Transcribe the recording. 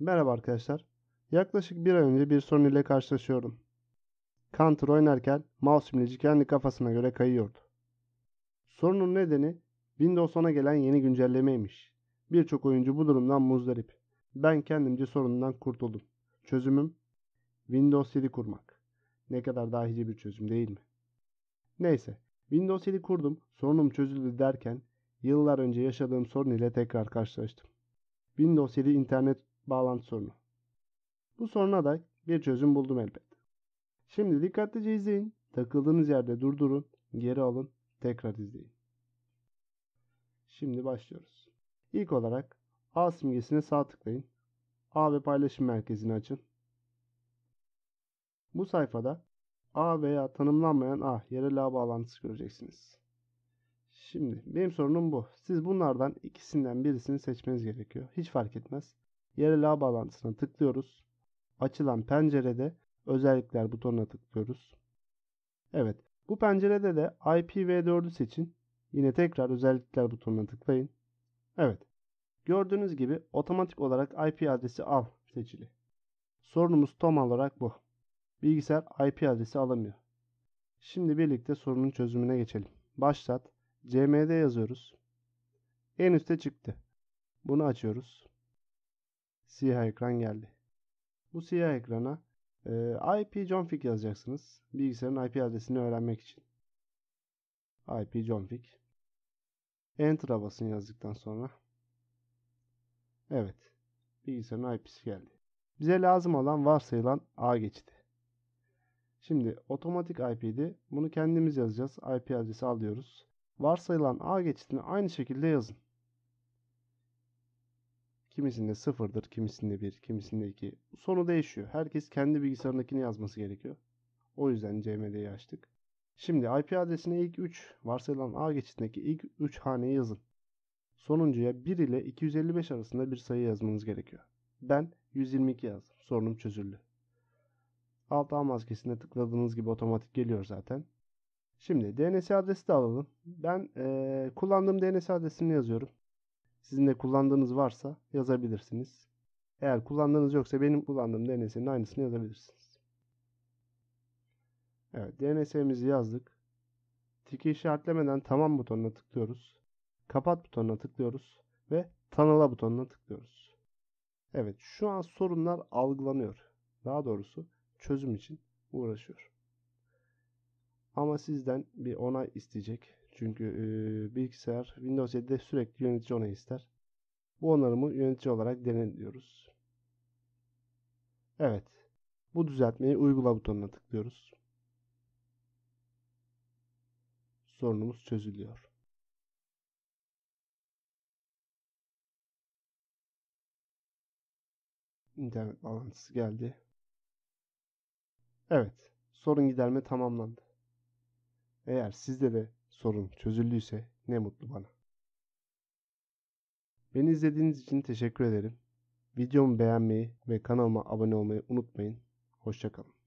Merhaba arkadaşlar. Yaklaşık bir ay önce bir sorun ile karşılaşıyordum. Counter oynarken mouse imleci kendi kafasına göre kayıyordu. Sorunun nedeni Windows 10'a gelen yeni güncellemeymiş. Birçok oyuncu bu durumdan muzdarip. Ben kendimce sorundan kurtuldum. Çözümüm Windows 7 kurmak. Ne kadar dahice bir çözüm değil mi? Neyse Windows 7 kurdum sorunum çözüldü derken yıllar önce yaşadığım sorun ile tekrar karşılaştım. Windows 7 internet bağlantı sorunu. Bu soruna da bir çözüm buldum elbet. Şimdi dikkatlice izleyin, takıldığınız yerde durdurun, geri alın, tekrar izleyin. Şimdi başlıyoruz. İlk olarak A simgesine sağ tıklayın. A ve paylaşım merkezini açın. Bu sayfada A veya tanımlanmayan A yerel A bağlantısı göreceksiniz. Şimdi benim sorunum bu. Siz bunlardan ikisinden birisini seçmeniz gerekiyor. Hiç fark etmez. Yerel ağ bağlantısına tıklıyoruz. Açılan pencerede özellikler butonuna tıklıyoruz. Evet. Bu pencerede de IPv4'ü seçin. Yine tekrar özellikler butonuna tıklayın. Evet. Gördüğünüz gibi otomatik olarak IP adresi al seçili. Sorunumuz tam olarak bu. Bilgisayar IP adresi alamıyor. Şimdi birlikte sorunun çözümüne geçelim. Başlat. CMD yazıyoruz. En üste çıktı. Bunu açıyoruz siyah ekran geldi. Bu siyah ekrana e, IP Johnfig yazacaksınız. Bilgisayarın IP adresini öğrenmek için. IP Johnfig. Enter'a basın yazdıktan sonra. Evet. Bilgisayarın IP'si geldi. Bize lazım olan varsayılan A geçti. Şimdi otomatik IP'di. Bunu kendimiz yazacağız. IP adresi alıyoruz. Varsayılan A geçidini aynı şekilde yazın. Kimisinde sıfırdır, kimisinde bir, kimisinde iki. Sonu değişiyor. Herkes kendi bilgisayarındakini yazması gerekiyor. O yüzden CMD'yi açtık. Şimdi IP adresine ilk 3 varsayılan A geçitindeki ilk 3 haneyi yazın. Sonuncuya 1 ile 255 arasında bir sayı yazmanız gerekiyor. Ben 122 yazdım. Sorunum çözüldü. Alt A maskesine tıkladığınız gibi otomatik geliyor zaten. Şimdi DNS adresi de alalım. Ben ee, kullandığım DNS adresini yazıyorum. Sizin de kullandığınız varsa yazabilirsiniz. Eğer kullandığınız yoksa benim kullandığım DNS'nin aynısını yazabilirsiniz. Evet DNS'mizi yazdık. Tiki işaretlemeden tamam butonuna tıklıyoruz. Kapat butonuna tıklıyoruz. Ve tanıla butonuna tıklıyoruz. Evet şu an sorunlar algılanıyor. Daha doğrusu çözüm için uğraşıyor. Ama sizden bir onay isteyecek çünkü e, bilgisayar Windows 7'de sürekli yönetici onayı ister. Bu onarımı yönetici olarak denetliyoruz. Evet. Bu düzeltmeyi uygula butonuna tıklıyoruz. Sorunumuz çözülüyor. İnternet bağlantısı geldi. Evet, sorun giderme tamamlandı. Eğer sizde de sorun çözüldüyse ne mutlu bana. Beni izlediğiniz için teşekkür ederim. Videomu beğenmeyi ve kanalıma abone olmayı unutmayın. Hoşçakalın.